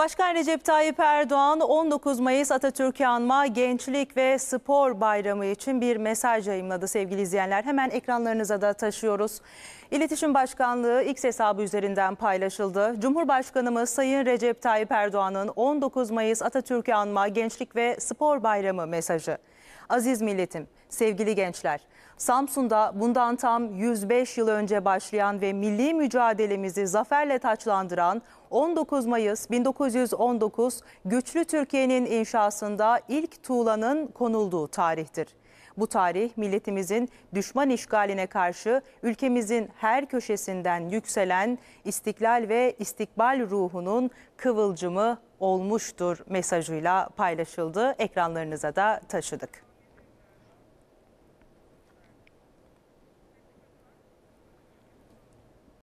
Başkan Recep Tayyip Erdoğan 19 Mayıs Atatürk'ü anma Gençlik ve Spor Bayramı için bir mesaj yayımladı sevgili izleyenler. Hemen ekranlarınıza da taşıyoruz. İletişim Başkanlığı X hesabı üzerinden paylaşıldı. Cumhurbaşkanımız Sayın Recep Tayyip Erdoğan'ın 19 Mayıs Atatürk'ü anma Gençlik ve Spor Bayramı mesajı. Aziz milletim, sevgili gençler, Samsun'da bundan tam 105 yıl önce başlayan ve milli mücadelemizi zaferle taçlandıran 19 Mayıs 1919 Güçlü Türkiye'nin inşasında ilk tuğlanın konulduğu tarihtir. Bu tarih milletimizin düşman işgaline karşı ülkemizin her köşesinden yükselen istiklal ve istikbal ruhunun kıvılcımı olmuştur mesajıyla paylaşıldı. Ekranlarınıza da taşıdık.